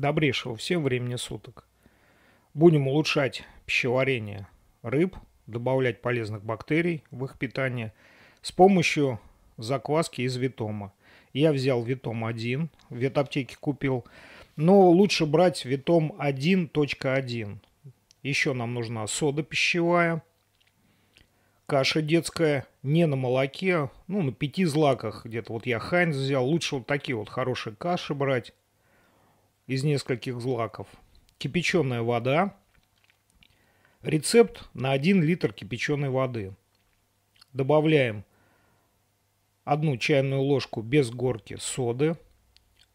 Добрейшего всем времени суток. Будем улучшать пищеварение рыб, добавлять полезных бактерий в их питание с помощью закваски из витома. Я взял витом 1, в ветаптеке купил, но лучше брать витом 1.1. Еще нам нужна сода пищевая, каша детская, не на молоке, ну, на пяти злаках где-то. Вот я Хайнс взял, лучше вот такие вот хорошие каши брать из нескольких злаков, кипяченая вода. Рецепт на 1 литр кипяченой воды. Добавляем одну чайную ложку без горки соды,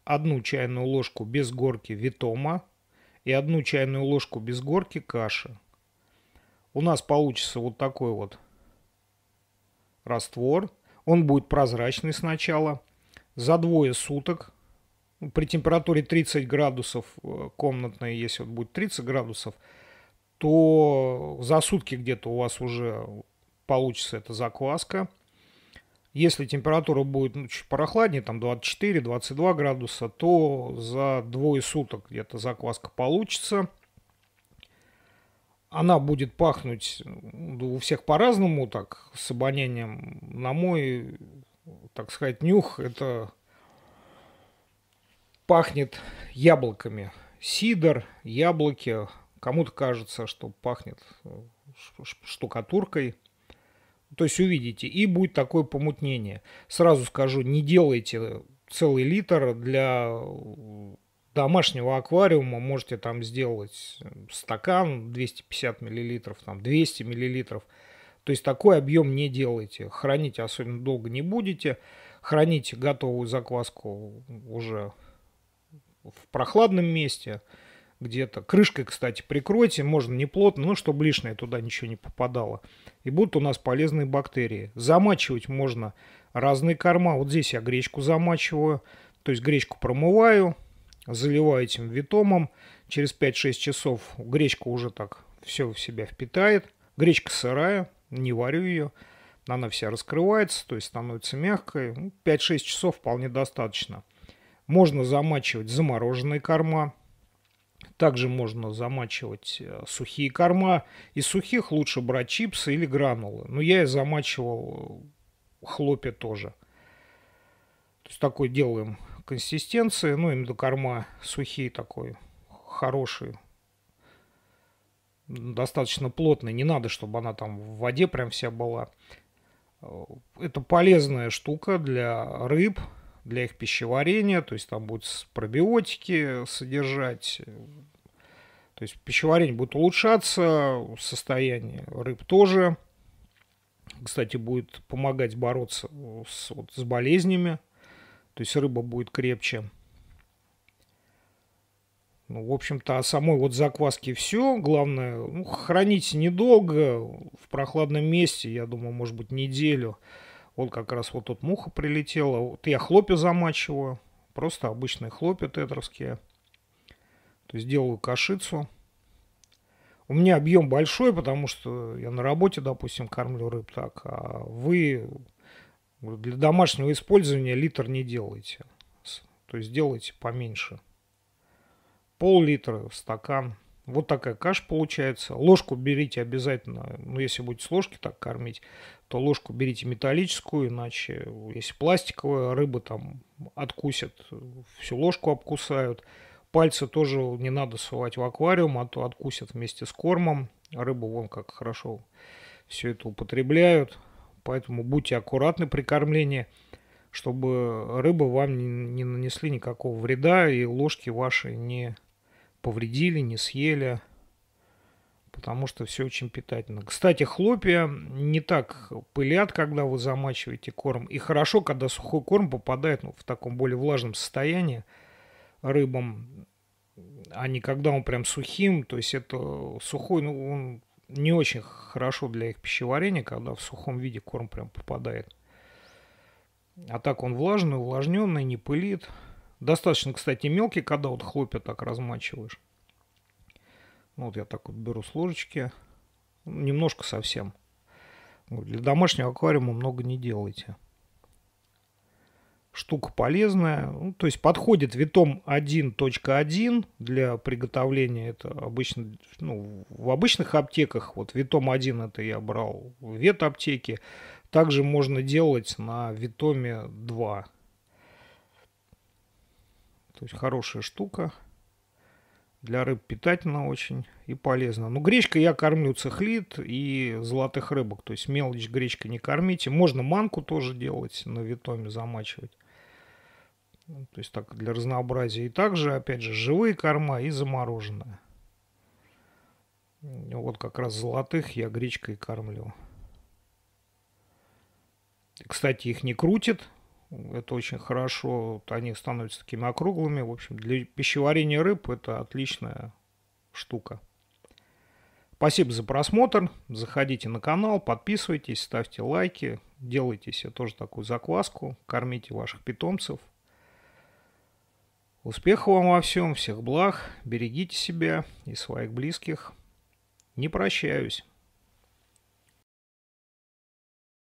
одну чайную ложку без горки витома и одну чайную ложку без горки каши. У нас получится вот такой вот раствор. Он будет прозрачный сначала. За двое суток при температуре 30 градусов э, комнатной, если вот будет 30 градусов, то за сутки где-то у вас уже получится эта закваска. Если температура будет ну, чуть прохладнее, там 24-22 градуса, то за двое суток где-то закваска получится. Она будет пахнуть ну, у всех по-разному, так, с обонянием. На мой, так сказать, нюх это пахнет яблоками. Сидор, яблоки. Кому-то кажется, что пахнет э, штукатуркой. То есть увидите, и будет такое помутнение. Сразу скажу, не делайте целый литр для э, домашнего аквариума можете там сделать э, стакан 250 миллилитров, там 200 миллилитров. То есть такой объем не делайте. Хранить особенно долго не будете. Храните готовую закваску уже в прохладном месте где-то. Крышкой, кстати, прикройте, можно не плотно, ну, чтобы лишнее туда ничего не попадало. И будут у нас полезные бактерии. Замачивать можно разные корма. Вот здесь я гречку замачиваю, то есть гречку промываю, заливаю этим витомом. Через 5-6 часов гречка уже так все в себя впитает. Гречка сырая, не варю ее. Она вся раскрывается, то есть становится мягкой. 5-6 ну, часов вполне достаточно. Можно замачивать замороженные корма. Также можно замачивать э, сухие корма. Из сухих лучше брать чипсы или гранулы. Но я и замачивал э, хлопья тоже. То есть такой делаем консистенции, ну именно корма сухие такой, хорошие, достаточно плотные. Не надо, чтобы она там в воде прям вся была. Э, это полезная штука для рыб, для их пищеварения, то есть там будут пробиотики э, содержать, э, то есть пищеварение будет улучшаться, состояние рыб тоже, кстати, будет помогать бороться э, с, вот, с болезнями, то есть рыба будет крепче. Ну, в общем-то, о самой вот закваске все. Главное, ну, хранить недолго, в прохладном месте, я думаю, может быть, неделю. Он как раз вот тут муха прилетела. Вот я хлопья замачиваю. Просто обычные хлопья тетровские. То есть делаю кашицу. У меня объем большой, потому что я на работе, допустим, кормлю рыб так. А вы для домашнего использования литр не делайте. То есть делайте поменьше. Пол-литра, в стакан – вот такая каша получается. Ложку берите обязательно, ну, если будете с ложки так кормить, то ложку берите металлическую, иначе, если пластиковая, рыба там откусят всю ложку обкусают. Пальцы тоже не надо совать в аквариум, а то откусят вместе с кормом. Рыбу вон как хорошо все это употребляют. Поэтому будьте аккуратны при кормлении, чтобы рыбы вам не нанесли никакого вреда и ложки ваши не повредили, не съели, потому что все очень питательно. Кстати, хлопья не так пылят, когда вы замачиваете корм. И хорошо, когда сухой корм попадает ну, в таком более влажном состоянии рыбам, а не когда он прям сухим. То есть это сухой, ну, он не очень хорошо для их пищеварения, когда в сухом виде корм прям попадает. А так он влажный, увлажненный, не пылит. Достаточно, кстати, мелкий, когда вот хлопья так размачиваешь. Ну, вот я так вот беру с ложечки. Немножко совсем. Для домашнего аквариума много не делайте. Штука полезная. Ну, то есть подходит витом 1.1 для приготовления. Это обычно ну, в обычных аптеках. Вот витом 1 это я брал в аптеке. Также можно делать на витоме 2 то есть хорошая штука. Для рыб питательно очень и полезно. Но ну, гречка я кормлю цехлит и золотых рыбок. То есть мелочь гречкой не кормите. Можно манку тоже делать, на витоме замачивать. Ну, то есть так для разнообразия. И также, опять же, живые корма и замороженная. Вот как раз золотых я гречкой кормлю. Кстати, их не крутит это очень хорошо, они становятся такими округлыми. В общем, для пищеварения рыб это отличная штука. Спасибо за просмотр. Заходите на канал, подписывайтесь, ставьте лайки, делайте себе тоже такую закваску, кормите ваших питомцев. Успехов вам во всем, всех благ, берегите себя и своих близких. Не прощаюсь.